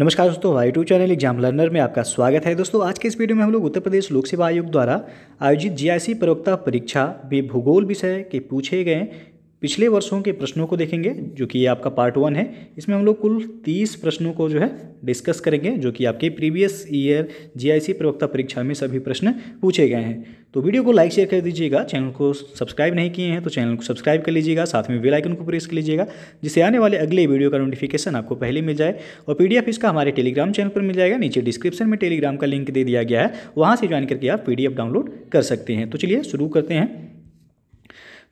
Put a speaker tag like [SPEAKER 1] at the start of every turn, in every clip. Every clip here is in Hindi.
[SPEAKER 1] नमस्कार दोस्तों वाई टू चैनल एग्जाम लर्नर में आपका स्वागत है दोस्तों आज के इस वीडियो में हम लोग उत्तर प्रदेश लोक सेवा आयोग द्वारा आयोजित जीआईसी प्रवक्ता परीक्षा भी भूगोल विषय के पूछे गए पिछले वर्षों के प्रश्नों को देखेंगे जो कि ये आपका पार्ट वन है इसमें हम लोग कुल तीस प्रश्नों को जो है डिस्कस करेंगे जो कि आपके प्रीवियस ईयर जीआईसी प्रवक्ता परीक्षा में सभी प्रश्न पूछे गए हैं तो वीडियो को लाइक शेयर कर दीजिएगा चैनल को सब्सक्राइब नहीं किए हैं तो चैनल को सब्सक्राइब कर लीजिएगा साथ में वेलाइकन को प्रेस कर लीजिएगा जिससे आने वाले अगले वीडियो का नोटिफिकेशन आपको पहले मिल जाए और पी इसका हमारे टेलीग्राम चैनल पर मिल जाएगा नीचे डिस्क्रिप्शन में टेलीग्राम का लिंक दे दिया गया है वहाँ से ज्वाइन करके आप पी डाउनलोड कर सकते हैं तो चलिए शुरू करते हैं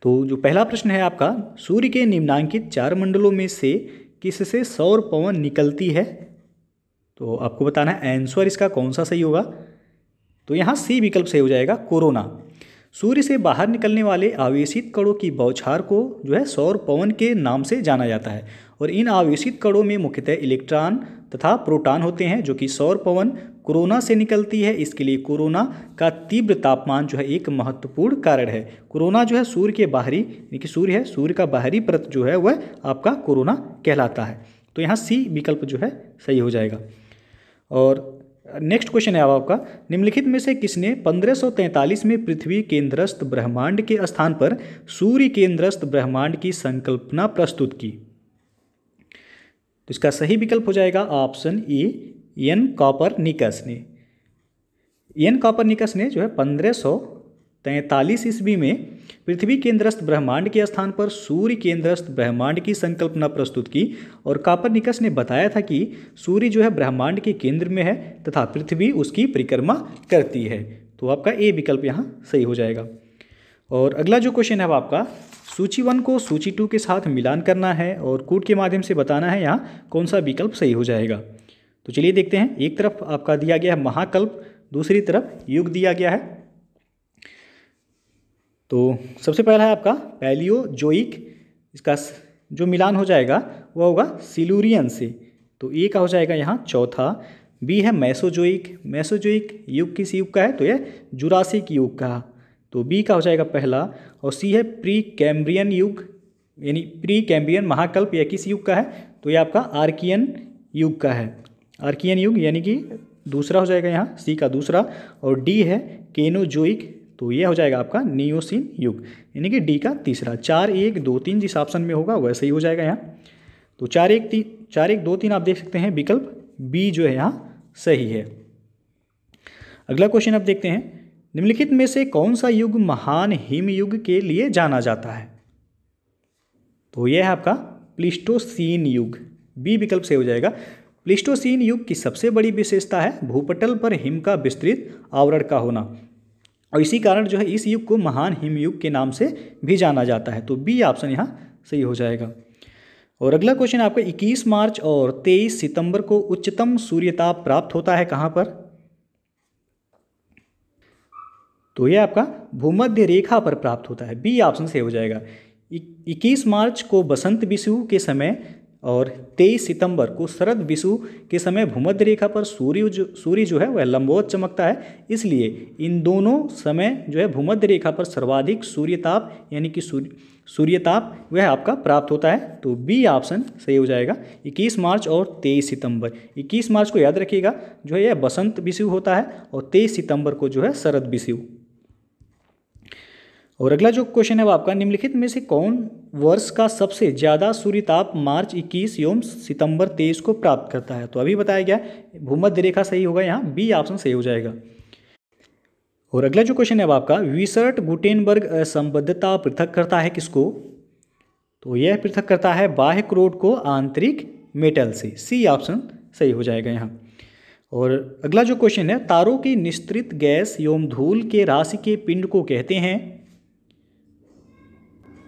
[SPEAKER 1] तो जो पहला प्रश्न है आपका सूर्य के निम्नांकित चार मंडलों में से किससे सौर पवन निकलती है तो आपको बताना है आंसर इसका कौन सा सही होगा तो यहाँ सी विकल्प सही हो जाएगा कोरोना सूर्य से बाहर निकलने वाले आवेशित कणों की बौछार को जो है सौर पवन के नाम से जाना जाता है और इन आवेशित कणों में मुख्यतः इलेक्ट्रॉन तथा प्रोटॉन होते हैं जो कि सौर पवन कोरोना से निकलती है इसके लिए कोरोना का तीव्र तापमान जो है एक महत्वपूर्ण कारण है कोरोना जो है सूर्य के बाहरी यानी कि सूर्य है सूर्य का बाहरी प्रत जो है वह आपका कोरोना कहलाता है तो यहाँ सी विकल्प जो है सही हो जाएगा और नेक्स्ट क्वेश्चन है आपका निम्नलिखित में से किसने 1543 में पृथ्वी केंद्रस्थ ब्रह्मांड के स्थान पर सूर्य केंद्रस्थ ब्रह्मांड की संकल्पना प्रस्तुत की तो इसका सही विकल्प हो जाएगा option A N Copernicus N निकस ने जो है पंद्रह सौ तैंतालीस ईस्वी में पृथ्वी केंद्रस्थ ब्रह्मांड के स्थान पर सूर्य केंद्रस्थ ब्रह्मांड की संकल्पना प्रस्तुत की और कापरनिकस ने बताया था कि सूर्य जो है ब्रह्मांड के केंद्र में है तथा पृथ्वी उसकी परिक्रमा करती है तो आपका ए विकल्प यहाँ सही हो जाएगा और अगला जो क्वेश्चन है आपका सूची वन को सूची टू के साथ मिलान करना है और कूट के माध्यम से बताना है यहाँ कौन सा विकल्प सही हो जाएगा तो चलिए देखते हैं एक तरफ आपका दिया गया है महाकल्प दूसरी तरफ युग दिया गया है तो सबसे पहला है आपका पैलियोजोइक इसका जो मिलान हो जाएगा वह होगा सिलूरियन से तो ए का हो जाएगा यहाँ चौथा बी है मैसोजोइक मैसोजोइक युग किस युग का है तो यह जुरासिक युग का तो बी का हो जाएगा पहला और सी है प्री कैम्ब्रियन युग यानी प्री कैम्ब्रियन महाकल्प यह किस युग का है तो ये आपका आर्कियन युग का है आर्कियन युग यानी कि दूसरा हो जाएगा यहाँ सी का दूसरा और डी है केनोजोइक तो ये हो जाएगा आपका नियोसिन युग यानी कि डी का तीसरा चार एक दो तीन जिस ऑप्शन में होगा वैसे ही हो जाएगा यहाँ तो चार एक तीन चार एक दो तीन आप देख सकते हैं विकल्प बी जो है यहाँ सही है अगला क्वेश्चन आप देखते हैं निम्नलिखित में से कौन सा युग महान हिम युग के लिए जाना जाता है तो यह है आपका प्लिस्टोसीन युग बी विकल्प से हो जाएगा प्लिस्टोसीन युग की सबसे बड़ी विशेषता है भूपटल पर हिम का विस्तृत आवरण का होना और इसी कारण जो है इस युग को महान हिमयुग के नाम से भी जाना जाता है तो बी ऑप्शन यहाँ सही हो जाएगा और अगला क्वेश्चन आपका 21 मार्च और 23 सितंबर को उच्चतम सूर्यताप प्राप्त होता है कहाँ पर तो यह आपका भूमध्य रेखा पर प्राप्त होता है बी ऑप्शन सही हो जाएगा 21 मार्च को बसंत विषु के समय और 23 सितंबर को शरद विशु के समय भूमध्य रेखा पर सूर्य जो सूर्य जो है वह लंबोत चमकता है इसलिए इन दोनों समय जो है भूमध्य रेखा पर सर्वाधिक सूर्यताप यानी कि सूर्य सूर्यताप वह आपका प्राप्त होता है तो बी ऑप्शन सही हो जाएगा 21 मार्च और 23 सितंबर 21 मार्च को याद रखिएगा जो है यह बसंत विशु होता है और 23 सितंबर को जो है शरद विशु और अगला जो क्वेश्चन है वो आपका निम्नलिखित में से कौन वर्ष का सबसे ज़्यादा सूर्यताप मार्च 21 एवं सितंबर 23 को प्राप्त करता है तो अभी बताया गया भूमध्य रेखा सही होगा यहाँ बी ऑप्शन सही हो जाएगा और अगला जो क्वेश्चन है वो आपका विसर्ट गुटेनबर्ग संबद्धता पृथक करता है किसको तो यह पृथक करता है बाह्य क्रोड को आंतरिक मेटल से सी ऑप्शन सही हो जाएगा यहाँ और अगला जो क्वेश्चन है तारों की निस्तृत गैस एवं धूल के राशि के पिंड को कहते हैं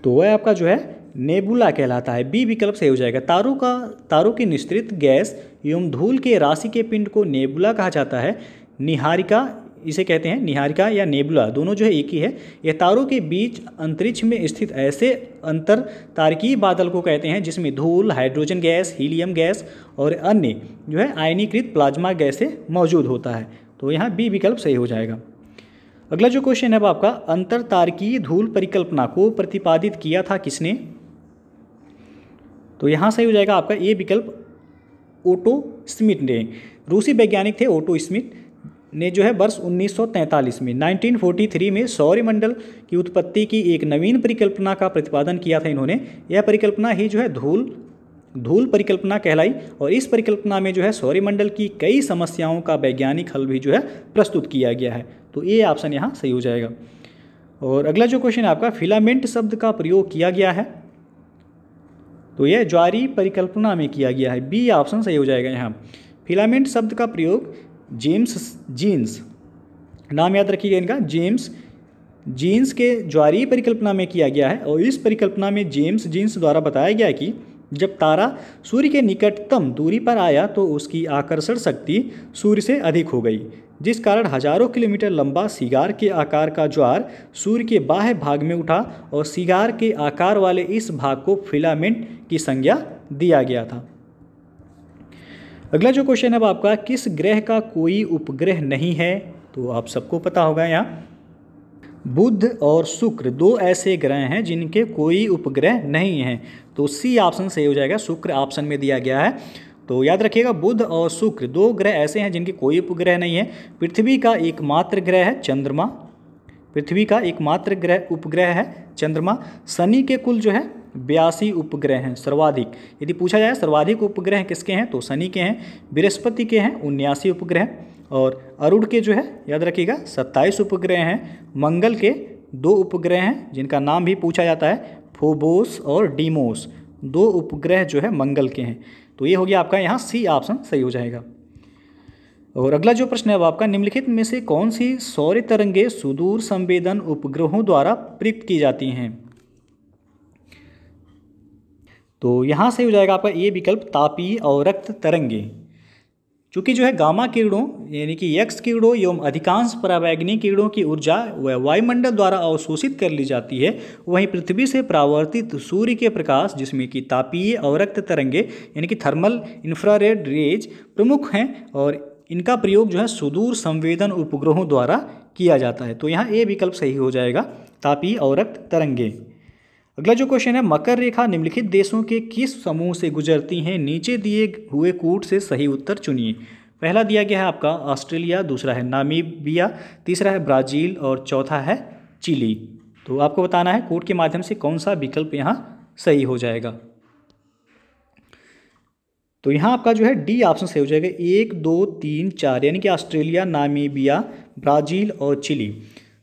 [SPEAKER 1] तो वह आपका जो है नेबुला कहलाता है बी विकल्प सही हो जाएगा तारों का तारों की निश्चित गैस एवं धूल के राशि के पिंड को नेबुला कहा जाता है निहारिका इसे कहते हैं निहारिका या नेबुला दोनों जो है एक ही है यह तारों के बीच अंतरिक्ष में स्थित ऐसे अंतर तारकीय बादल को कहते हैं जिसमें धूल हाइड्रोजन गैस हीलियम गैस और अन्य जो है आयनीकृत प्लाज्मा गैसे मौजूद होता है तो यहाँ बी विकल्प सही हो जाएगा अगला जो क्वेश्चन है आपका अंतर तारकीय धूल परिकल्पना को प्रतिपादित किया था किसने तो यहाँ सही हो जाएगा आपका ये विकल्प ओटो स्मिथ ने रूसी वैज्ञानिक थे ओटो स्मिथ ने जो है वर्ष 1943 में 1943 में सौर्यमंडल की उत्पत्ति की एक नवीन परिकल्पना का प्रतिपादन किया था इन्होंने यह परिकल्पना ही जो है धूल धूल परिकल्पना कहलाई और इस परिकल्पना में जो है सौर्यमंडल की कई समस्याओं का वैज्ञानिक हल भी जो है प्रस्तुत किया गया है तो ये ऑप्शन यहाँ सही हो जाएगा और अगला जो क्वेश्चन है आपका फिलामेंट शब्द का प्रयोग किया गया है तो यह ज्वारी परिकल्पना में किया गया है बी ऑप्शन सही हो जाएगा यहाँ फिलामेंट शब्द का प्रयोग जेम्स जीन्स नाम याद रखिएगा इनका जेम्स जीन्स के ज्वारी परिकल्पना में किया गया है और इस परिकल्पना में जेम्स जीन्स द्वारा बताया गया कि जब तारा सूर्य के निकटतम दूरी पर आया तो उसकी आकर्षण शक्ति सूर्य से अधिक हो गई जिस कारण हजारों किलोमीटर लंबा सिगार के आकार का ज्वार सूर्य के बाह्य भाग में उठा और सिगार के आकार वाले इस भाग को फिलामेंट की संज्ञा दिया गया था अगला जो क्वेश्चन है अब आपका किस ग्रह का कोई उपग्रह नहीं है तो आप सबको पता होगा यहाँ बुध और शुक्र दो ऐसे ग्रह हैं जिनके कोई उपग्रह नहीं हैं तो सी ऑप्शन सही हो जाएगा शुक्र ऑप्शन में दिया गया है तो याद रखिएगा बुध और शुक्र दो ग्रह ऐसे हैं जिनके कोई उपग्रह नहीं है पृथ्वी का एकमात्र ग्रह है चंद्रमा पृथ्वी का एकमात्र ग्रह उपग्रह है चंद्रमा शनि के कुल जो है बयासी उपग्रह हैं सर्वाधिक यदि पूछा जाए सर्वाधिक उपग्रह किसके हैं तो शनि के हैं बृहस्पति के हैं उन्यासी उपग्रह और अरुण के जो है याद रखिएगा सत्ताईस उपग्रह हैं मंगल के दो उपग्रह हैं जिनका नाम भी पूछा जाता है फोबोस और डीमोस दो उपग्रह जो है मंगल के हैं तो ये हो गया आपका यहाँ सी ऑप्शन सही हो जाएगा और अगला जो प्रश्न है वो आपका निम्नलिखित में से कौन सी सौर्य तरंगे सुदूर संवेदन उपग्रहों द्वारा प्रयुक्त की जाती हैं तो यहाँ से हो जाएगा आपका ये विकल्प तापी और रक्त तरंगे क्योंकि जो है गामा किरणों यानी कि यक्ष किरणों एवं अधिकांश परावैग्नि किरणों की ऊर्जा वह वायुमंडल द्वारा अवशोषित कर ली जाती है वहीं पृथ्वी से प्रावर्तित सूर्य के प्रकाश जिसमें कि तापीय अवरक्त तरंगे यानी कि थर्मल इंफ्रारेड रेज प्रमुख हैं और इनका प्रयोग जो है सुदूर संवेदन उपग्रहों द्वारा किया जाता है तो यहाँ ए विकल्प सही हो जाएगा तापीय अवरक्त तरंगे अगला जो क्वेश्चन है मकर रेखा निम्नलिखित देशों के किस समूह से गुजरती हैं नीचे दिए हुए कूट से सही उत्तर चुनिए पहला दिया गया है आपका ऑस्ट्रेलिया दूसरा है नामीबिया तीसरा है ब्राज़ील और चौथा है चिली तो आपको बताना है कोर्ट के माध्यम से कौन सा विकल्प यहाँ सही हो जाएगा तो यहाँ आपका जो है डी ऑप्शन सही हो जाएगा एक दो तीन चार यानी कि ऑस्ट्रेलिया नामीबिया ब्राज़ील और चिली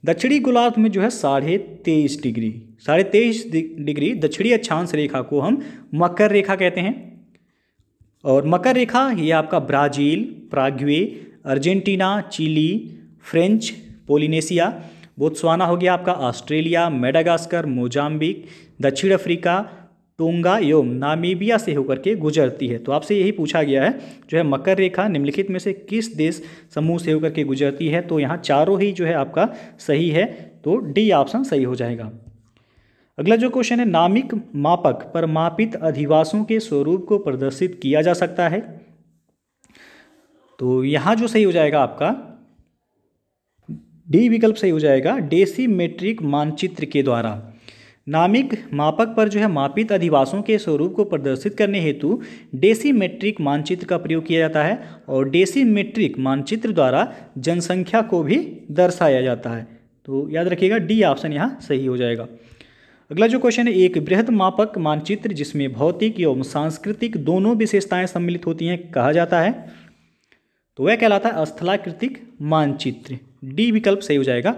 [SPEAKER 1] दक्षिणी गोलार्ध में जो है साढ़े तेईस डिग्री साढ़े तेईस डिग्री दक्षिणी अक्षांश रेखा को हम मकर रेखा कहते हैं और मकर रेखा ये आपका Brazil Paraguay Argentina Chile French Polynesia Botswana हो गया आपका ऑस्ट्रेलिया मेडागास्कर मोजाम्बिक दक्षिण अफ्रीका टोंगा एवं नामीबिया से होकर के गुजरती है तो आपसे यही पूछा गया है जो है मकर रेखा निम्नलिखित में से किस देश समूह से होकर के गुजरती है तो यहाँ चारों ही जो है आपका सही है तो डी ऑप्शन सही हो जाएगा अगला जो क्वेश्चन है नामिक मापक पर मापित अधिवासों के स्वरूप को प्रदर्शित किया जा सकता है तो यहाँ जो सही हो जाएगा आपका डी विकल्प सही हो जाएगा डेसीमेट्रिक मानचित्र के द्वारा नामिक मापक पर जो है मापित अधिवासों के स्वरूप को प्रदर्शित करने हेतु डेसीमेट्रिक मानचित्र का प्रयोग किया जाता है और डेसीमेट्रिक मानचित्र द्वारा जनसंख्या को भी दर्शाया जाता है तो याद रखिएगा डी ऑप्शन यहाँ सही हो जाएगा अगला जो क्वेश्चन है एक बृहद मापक मानचित्र जिसमें भौतिक एवं सांस्कृतिक दोनों विशेषताएं सम्मिलित होती हैं कहा जाता है तो वह कहलाता है स्थलाकृतिक मानचित्र डी विकल्प सही हो जाएगा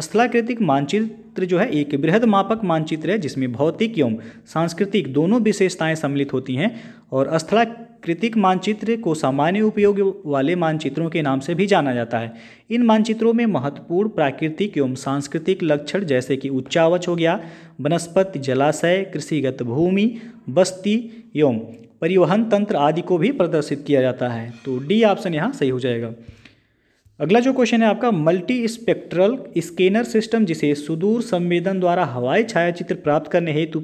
[SPEAKER 1] स्थलाकृतिक मानचित्र जो है एक बृहद मापक मानचित्र है जिसमें भौतिक एवं सांस्कृतिक दोनों विशेषताएं सम्मिलित होती हैं और स्थलाकृतिक मानचित्र को सामान्य उपयोग वाले मानचित्रों के नाम से भी जाना जाता है इन मानचित्रों में महत्वपूर्ण प्राकृतिक एवं सांस्कृतिक लक्षण जैसे कि उच्चावच हो गया वनस्पति जलाशय कृषिगत भूमि बस्ती एवं परिवहन तंत्र आदि को भी प्रदर्शित किया जाता है तो डी ऑप्शन यहाँ सही हो जाएगा अगला जो क्वेश्चन है आपका मल्टी स्पेक्ट्रल स्कैनर सिस्टम जिसे सुदूर संवेदन द्वारा हवाई छायाचित्र प्राप्त करने हेतु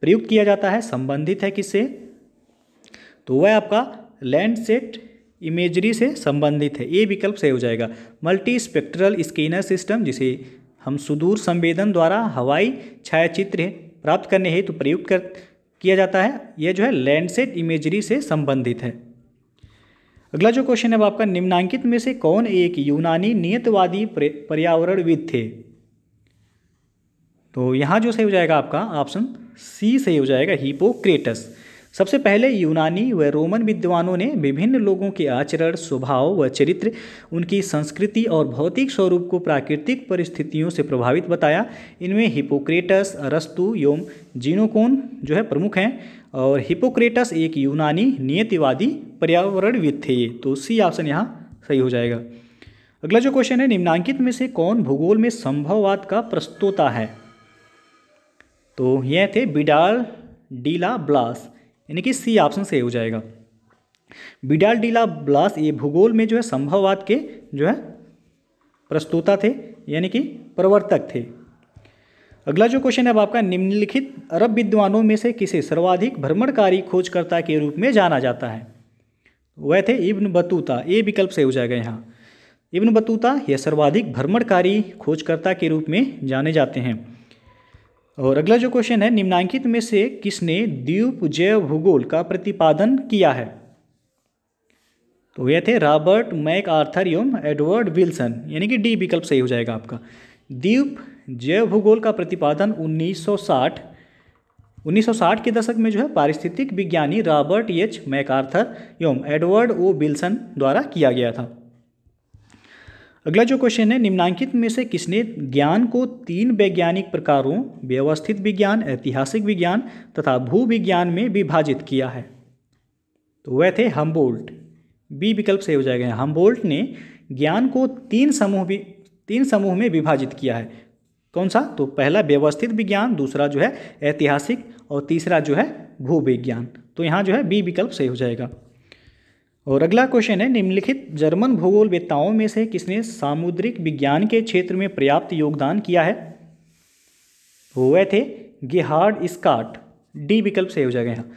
[SPEAKER 1] प्रयुक्त किया जाता है संबंधित है किससे तो वह आपका लैंड सेट इमेजरी से संबंधित है ये विकल्प सही हो जाएगा मल्टी स्पेक्ट्रल स्कैनर सिस्टम जिसे हम सुदूर संवेदन द्वारा हवाई छायाचित्र प्राप्त करने हेतु तो प्रयुक्त कर किया जाता है यह जो है लैंडसेट इमेजरी से संबंधित है अगला जो क्वेश्चन है वो आपका निम्नांकित में से कौन एक यूनानी नियतवादी पर्यावरणविद थे तो यहाँ जो सही हो जाएगा आपका ऑप्शन सी सही हो जाएगा हिपोक्रेटस सबसे पहले यूनानी व रोमन विद्वानों ने विभिन्न लोगों के आचरण स्वभाव व चरित्र उनकी संस्कृति और भौतिक स्वरूप को प्राकृतिक परिस्थितियों से प्रभावित बताया इनमें हिपोक्रेटस अरस्तु एवं जीनोकोन जो है प्रमुख हैं और हिपोक्रेटस एक यूनानी नियतिवादी पर्यावरणविद थे ये तो सी ऑप्शन यहाँ सही हो जाएगा अगला जो क्वेश्चन है निम्नांकित में से कौन भूगोल में संभववाद का प्रस्तोता है तो यह थे बिडाल डीला ब्लास यानी कि सी ऑप्शन सही हो जाएगा बिडाल डीला ब्लास ये भूगोल में जो है संभववाद के जो है प्रस्तुता थे यानी कि प्रवर्तक थे अगला जो क्वेश्चन है अब आपका निम्नलिखित अरब विद्वानों में से किसे सर्वाधिक भ्रमणकारी खोजकर्ता के रूप में जाना जाता है वह थे इब्न बतूता ये विकल्प सही हो जाएगा यहाँ इब्न बतूता यह सर्वाधिक भ्रमणकारी खोजकर्ता के रूप में जाने जाते हैं और अगला जो क्वेश्चन है निम्नांकित में से किसने द्वीप जैव भूगोल का प्रतिपादन किया है तो यह थे रॉबर्ट मैक आर्थर एवं एडवर्ड विल्सन यानी कि डी विकल्प सही हो जाएगा आपका द्वीप जैव भूगोल का प्रतिपादन 1960 1960 के दशक में जो है पारिस्थितिक विज्ञानी रॉबर्ट एच मैक आर्थर एवं एडवर्ड ओ विल्सन द्वारा किया गया था अगला जो क्वेश्चन है निम्नांकित में से किसने ज्ञान को तीन वैज्ञानिक प्रकारों व्यवस्थित विज्ञान ऐतिहासिक विज्ञान तथा भू विज्ञान में विभाजित किया है तो वह थे हम्बोल्ट बी विकल्प सही हो जाएगा हम्बोल्ट ने ज्ञान को तीन समूह भी तीन समूह में विभाजित किया है कौन सा तो पहला व्यवस्थित विज्ञान दूसरा जो है ऐतिहासिक और तीसरा जो है भू विज्ञान तो यहाँ जो है बी विकल्प सही हो जाएगा और अगला क्वेश्चन है निम्नलिखित जर्मन भूगोल वेताओं में से किसने सामुद्रिक विज्ञान के क्षेत्र में पर्याप्त योगदान किया है हुए थे गिहार्ड स्काट डी विकल्प सही हो जाएगा यहाँ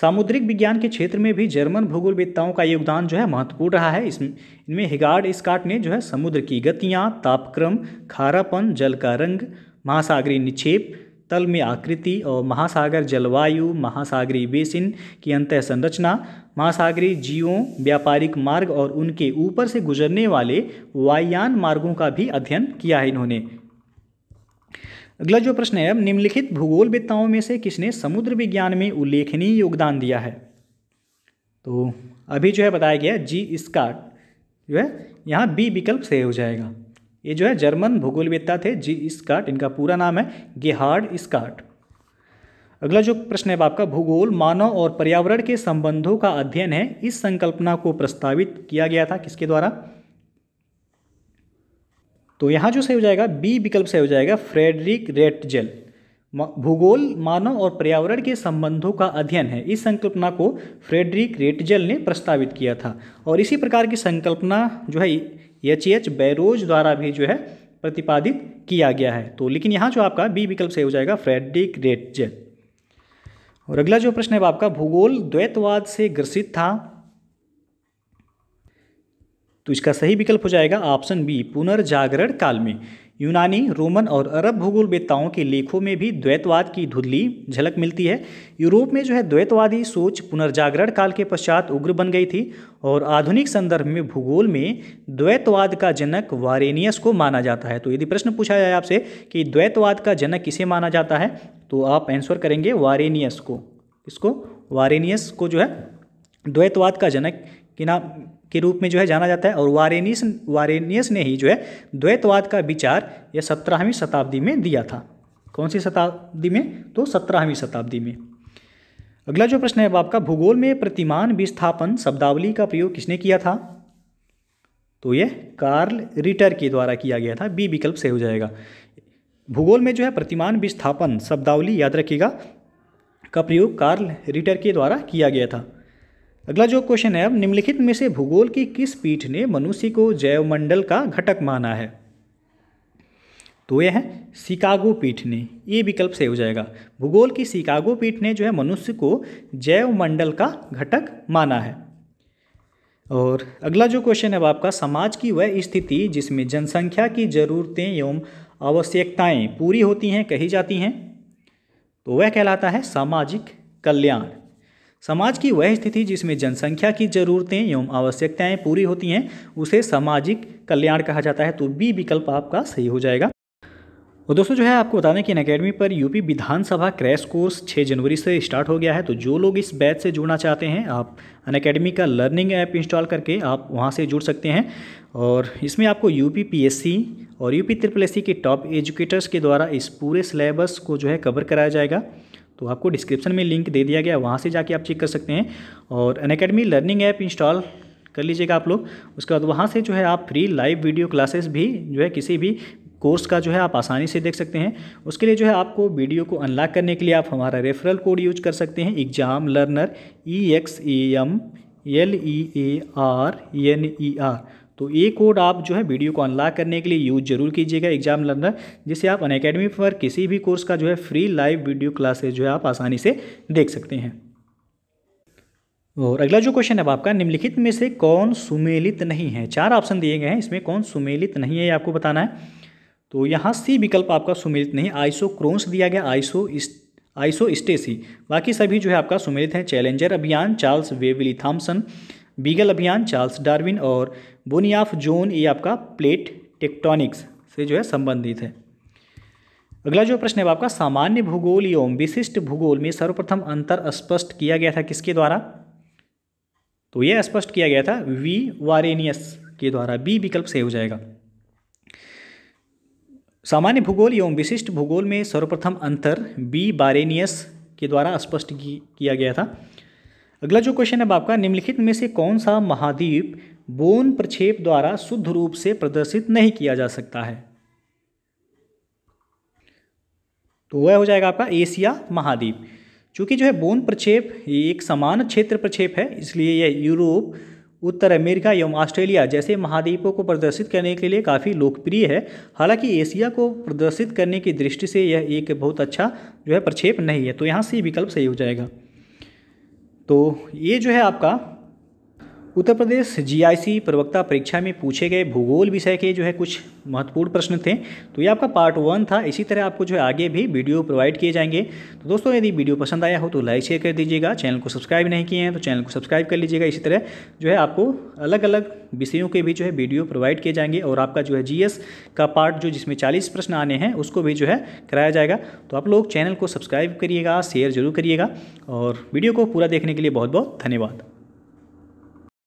[SPEAKER 1] सामुद्रिक विज्ञान के क्षेत्र में भी जर्मन भूगोल वेताओं का योगदान जो है महत्वपूर्ण रहा है इसमें इनमें हिगार्ड स्काट ने जो है समुद्र की गतियाँ तापक्रम खारापन जल का रंग महासागरी निक्षेप तल में आकृति और महासागर जलवायु महासागरी बेसिन की अंतः संरचना महासागरी जीवों व्यापारिक मार्ग और उनके ऊपर से गुजरने वाले वायान मार्गों का भी अध्ययन किया है इन्होंने अगला जो प्रश्न है निम्नलिखित भूगोल वित्ताओं में से किसने समुद्र विज्ञान में उल्लेखनीय योगदान दिया है तो अभी जो है बताया गया जी इसका जो है यहाँ बी विकल्प सही हो जाएगा ये जो है जर्मन भूगोलवेत्ता थे जी इसकाट इनका पूरा नाम है गेहार्ड इसकाट अगला जो प्रश्न है आपका भूगोल मानव और पर्यावरण के संबंधों का अध्ययन है इस संकल्पना को प्रस्तावित किया गया था किसके द्वारा तो यहां जो सही हो जाएगा बी विकल्प सही हो जाएगा फ्रेडरिक रेटजेल भूगोल मानव और पर्यावरण के संबंधों का अध्ययन है इस संकल्पना को फ्रेडरिक रेटजेल ने प्रस्तावित किया था और इसी प्रकार की संकल्पना जो है एच एच बैरोज द्वारा भी जो है प्रतिपादित किया गया है तो लेकिन यहाँ जो आपका बी विकल्प सही हो जाएगा फ्रेडरिक रेट और अगला जो प्रश्न है आपका भूगोल द्वैतवाद से ग्रसित था तो इसका सही विकल्प हो जाएगा ऑप्शन बी पुनर्जागरण काल में यूनानी रोमन और अरब भूगोल वेताओं के लेखों में भी द्वैतवाद की धुदली झलक मिलती है यूरोप में जो है द्वैतवादी सोच पुनर्जागरण काल के पश्चात उग्र बन गई थी और आधुनिक संदर्भ में भूगोल में द्वैतवाद का जनक वारेनियस को माना जाता है तो यदि प्रश्न पूछा जाए आपसे कि द्वैतवाद का जनक किसे माना जाता है तो आप आंसर करेंगे वारेनियस को इसको वारेनियस को जो है द्वैतवाद का जनक के नाम के रूप में जो है जाना जाता है और वारेनियस वारेनियस ने ही जो है द्वैतवाद का विचार यह सत्रहवीं शताब्दी में दिया था कौन सी शताब्दी में तो सत्रहवीं शताब्दी में अगला जो प्रश्न है आपका भूगोल में प्रतिमान विस्थापन शब्दावली का प्रयोग किसने किया था तो यह कार्ल रिटर के द्वारा किया गया था बी विकल्प से हो जाएगा भूगोल में जो है प्रतिमान विस्थापन शब्दावली याद रखिएगा का प्रयोग कार्ल रिटर के द्वारा किया गया था अगला जो क्वेश्चन है अब निम्नलिखित में से भूगोल की किस पीठ ने मनुष्य को जैवमंडल का घटक माना है तो यह है शिकागो पीठ ने ये विकल्प सही हो जाएगा भूगोल की शिकागो पीठ ने जो है मनुष्य को जैवमंडल का घटक माना है और अगला जो क्वेश्चन है अब आपका समाज की वह स्थिति जिसमें जनसंख्या की जरूरतें एवं आवश्यकताएं पूरी होती हैं कही जाती हैं तो वह कहलाता है सामाजिक कल्याण समाज की वह स्थिति जिसमें जनसंख्या की जरूरतें एवं आवश्यकताएं पूरी होती हैं उसे सामाजिक कल्याण कहा जाता है तो बी विकल्प आपका सही हो जाएगा और दोस्तों जो है आपको बता दें कि इन अकेडमी पर यूपी विधानसभा क्रैश कोर्स 6 जनवरी से स्टार्ट हो गया है तो जो लोग इस बैच से जुड़ना चाहते हैं आप अन अकेडमी का लर्निंग ऐप इंस्टॉल करके आप वहां से जुड़ सकते हैं और इसमें आपको यूपी पीएससी और यूपी ट्रिपल एस के टॉप एजुकेटर्स के द्वारा इस पूरे सिलेबस को जो है कवर कराया जाएगा तो आपको डिस्क्रिप्शन में लिंक दे दिया गया वहाँ से जाके आप चेक कर सकते हैं और अन लर्निंग ऐप इंस्टॉल कर लीजिएगा आप लोग उसके बाद वहाँ से जो है आप फ्री लाइव वीडियो क्लासेस भी जो है किसी भी कोर्स का जो है आप आसानी से देख सकते हैं उसके लिए जो है आपको वीडियो को अनलॉक करने के लिए आप हमारा रेफरल कोड यूज कर सकते हैं exam learner E X E M L E A R N E R तो ये कोड आप जो है वीडियो को अनलॉक करने के लिए यूज़ जरूर कीजिएगा एग्जाम लर्नर जिससे आप अन अकेडमी पर किसी भी कोर्स का जो है फ्री लाइव वीडियो क्लासेज जो है आप आसानी से देख सकते हैं और अगला जो क्वेश्चन है आपका निम्नलिखित में से कौन सुमेलित नहीं है चार ऑप्शन दिए गए हैं इसमें कौन सुमेलित नहीं है ये आपको बताना है तो यहाँ सी विकल्प आपका सुमेलित नहीं आइसो क्रोन्स दिया गया आइसो आइसो स्टेसी बाकी सभी जो है आपका सुमेलित है चैलेंजर अभियान चार्ल्स वेवली थॉम्सन बीगल अभियान चार्ल्स डार्विन और बोनियाफ जोन ये आपका प्लेट टेक्टोनिक्स से जो है संबंधित है अगला जो प्रश्न है आपका सामान्य भूगोल एवं विशिष्ट भूगोल में सर्वप्रथम अंतर स्पष्ट किया गया था किसके द्वारा तो यह स्पष्ट किया गया था वी वारेनियस के द्वारा बी विकल्प से हो जाएगा सामान्य भूगोल एवं विशिष्ट भूगोल में सर्वप्रथम अंतर बी बारेनियस के द्वारा स्पष्ट किया गया था अगला जो क्वेश्चन है आपका निम्नलिखित में से कौन सा महाद्वीप बोन प्रक्षेप द्वारा शुद्ध रूप से प्रदर्शित नहीं किया जा सकता है तो वह हो जाएगा आपका एशिया महाद्वीप चूँकि जो है बोन प्रक्षेप ये एक समान क्षेत्र प्रक्षेप है इसलिए यह यूरोप उत्तर अमेरिका एवं ऑस्ट्रेलिया जैसे महाद्वीपों को प्रदर्शित करने के लिए काफ़ी लोकप्रिय है हालांकि एशिया को प्रदर्शित करने की दृष्टि से यह एक बहुत अच्छा जो है प्रक्षेप नहीं है तो यहाँ से विकल्प सही हो जाएगा तो ये जो है आपका उत्तर प्रदेश जीआईसी प्रवक्ता परीक्षा में पूछे गए भूगोल विषय के जो है कुछ महत्वपूर्ण प्रश्न थे तो ये आपका पार्ट वन था इसी तरह आपको जो है आगे भी वीडियो प्रोवाइड किए जाएंगे तो दोस्तों यदि वीडियो पसंद आया हो तो लाइक शेयर कर दीजिएगा चैनल को सब्सक्राइब नहीं किए हैं तो चैनल को सब्सक्राइब कर लीजिएगा इसी तरह जो है आपको अलग अलग विषयों के भी जो है वीडियो प्रोवाइड किए जाएंगे और आपका जो है जी का पार्ट जो जिसमें चालीस प्रश्न आने हैं उसको भी जो है कराया जाएगा तो आप लोग चैनल को सब्सक्राइब करिएगा शेयर जरूर करिएगा और वीडियो को पूरा देखने के लिए बहुत बहुत धन्यवाद